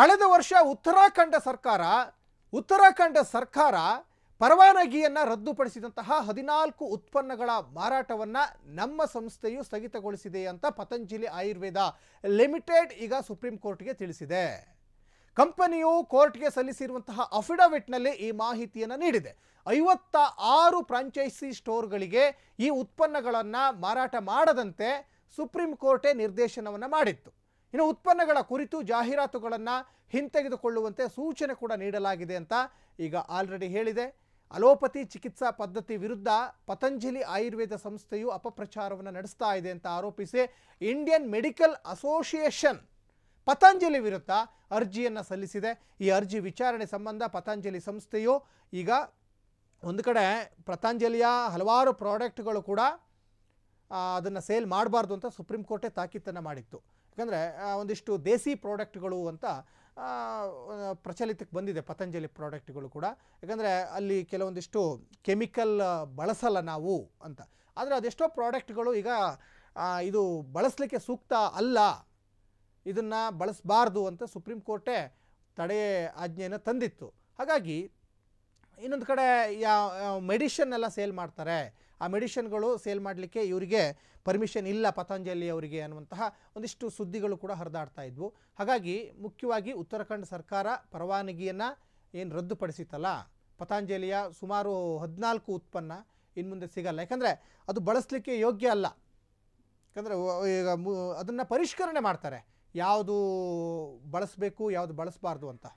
ಕಳೆದ ವರ್ಷ ಉತ್ತರಾಖಂಡ ಸರ್ಕಾರ ಉತ್ತರಾಖಂಡ ಸರ್ಕಾರ ಪರವಾನಗಿಯನ್ನು ರದ್ದುಪಡಿಸಿದಂತಹ ಹದಿನಾಲ್ಕು ಉತ್ಪನ್ನಗಳ ಮಾರಾಟವನ್ನು ನಮ್ಮ ಸಂಸ್ಥೆಯು ಸ್ಥಗಿತಗೊಳಿಸಿದೆ ಅಂತ ಪತಂಜಲಿ ಆಯುರ್ವೇದ ಲಿಮಿಟೆಡ್ ಈಗ ಸುಪ್ರೀಂ ಕೋರ್ಟ್ಗೆ ತಿಳಿಸಿದೆ ಕಂಪನಿಯು ಕೋರ್ಟ್ಗೆ ಸಲ್ಲಿಸಿರುವಂತಹ ಅಫಿಡವಿಟ್ನಲ್ಲಿ ಈ ಮಾಹಿತಿಯನ್ನು ನೀಡಿದೆ ಐವತ್ತ ಆರು ಫ್ರಾಂಚೈಸಿ ಸ್ಟೋರ್ಗಳಿಗೆ ಈ ಉತ್ಪನ್ನಗಳನ್ನು ಮಾರಾಟ ಮಾಡದಂತೆ ಸುಪ್ರೀಂ ಕೋರ್ಟೇ ನಿರ್ದೇಶನವನ್ನು ಮಾಡಿತ್ತು ಇನ್ನು ಉತ್ಪನ್ನಗಳ ಕುರಿತು ಜಾಹೀರಾತುಗಳನ್ನು ಹಿಂತೆಗೆದುಕೊಳ್ಳುವಂತೆ ಸೂಚನೆ ಕೂಡ ನೀಡಲಾಗಿದೆ ಅಂತ ಈಗ ಆಲ್ರೆಡಿ ಹೇಳಿದೆ ಅಲೋಪತಿ ಚಿಕಿತ್ಸಾ ಪದ್ಧತಿ ವಿರುದ್ಧ ಪತಂಜಲಿ ಆಯುರ್ವೇದ ಸಂಸ್ಥೆಯು ಅಪಪ್ರಚಾರವನ್ನು ನಡೆಸ್ತಾ ಇದೆ ಅಂತ ಆರೋಪಿಸಿ ಇಂಡಿಯನ್ ಮೆಡಿಕಲ್ ಅಸೋಸಿಯೇಷನ್ ಪತಂಜಲಿ ವಿರುದ್ಧ ಅರ್ಜಿಯನ್ನು ಸಲ್ಲಿಸಿದೆ ಈ ಅರ್ಜಿ ವಿಚಾರಣೆ ಸಂಬಂಧ ಪತಂಜಲಿ ಸಂಸ್ಥೆಯು ಈಗ ಒಂದು ಕಡೆ ಪತಂಜಲಿಯ ಹಲವಾರು ಪ್ರಾಡಕ್ಟ್ಗಳು ಕೂಡ ಅದನ್ನು ಸೇಲ್ ಮಾಡಬಾರ್ದು ಅಂತ ಸುಪ್ರೀಂ ಕೋರ್ಟೇ ತಾಕೀತನ್ನು ಮಾಡಿತ್ತು ಯಾಕಂದರೆ ಒಂದಿಷ್ಟು ದೇಸಿ ಪ್ರಾಡಕ್ಟ್ಗಳು ಅಂತ ಪ್ರಚಲಿತಕ್ಕೆ ಬಂದಿದೆ ಪತಂಜಲಿ ಪ್ರಾಡಕ್ಟ್ಗಳು ಕೂಡ ಯಾಕಂದರೆ ಅಲ್ಲಿ ಕೆಲವೊಂದಿಷ್ಟು ಕೆಮಿಕಲ್ ಬಳಸಲ್ಲ ನಾವು ಅಂತ ಆದರೆ ಅದೆಷ್ಟೋ ಪ್ರಾಡಕ್ಟ್ಗಳು ಈಗ ಇದು ಬಳಸಲಿಕ್ಕೆ ಸೂಕ್ತ ಅಲ್ಲ ಇದನ್ನು ಬಳಸಬಾರ್ದು ಅಂತ ಸುಪ್ರೀಂ ಕೋರ್ಟೇ ತಡೆ ಆಜ್ಞೆಯನ್ನು ತಂದಿತ್ತು ಹಾಗಾಗಿ ಇನ್ನೊಂದು ಕಡೆ ಯಾವ ಮೆಡಿಷನ್ ಎಲ್ಲ ಸೇಲ್ ಮಾಡ್ತಾರೆ ಆ ಮೆಡಿಷನ್ಗಳು ಸೇಲ್ ಮಾಡಲಿಕ್ಕೆ ಇವರಿಗೆ ಪರ್ಮಿಷನ್ ಇಲ್ಲ ಪತಂಜಲಿ ಅವರಿಗೆ ಅನ್ನುವಂತಹ ಒಂದಿಷ್ಟು ಸುದ್ದಿಗಳು ಕೂಡ ಹರಿದಾಡ್ತಾ ಇದ್ವು ಹಾಗಾಗಿ ಮುಖ್ಯವಾಗಿ ಉತ್ತರಾಖಂಡ್ ಸರ್ಕಾರ ಪರವಾನಗಿಯನ್ನು ಏನು ರದ್ದುಪಡಿಸಿತ್ತಲ್ಲ ಪತಂಜಲಿಯ ಸುಮಾರು ಹದಿನಾಲ್ಕು ಉತ್ಪನ್ನ ಇನ್ನು ಮುಂದೆ ಸಿಗಲ್ಲ ಯಾಕಂದರೆ ಅದು ಬಳಸಲಿಕ್ಕೆ ಯೋಗ್ಯ ಅಲ್ಲ ಯಾಕಂದರೆ ಈಗ ಅದನ್ನು ಪರಿಷ್ಕರಣೆ ಮಾಡ್ತಾರೆ ಯಾವುದು ಬಳಸಬೇಕು ಯಾವುದು ಬಳಸಬಾರ್ದು ಅಂತ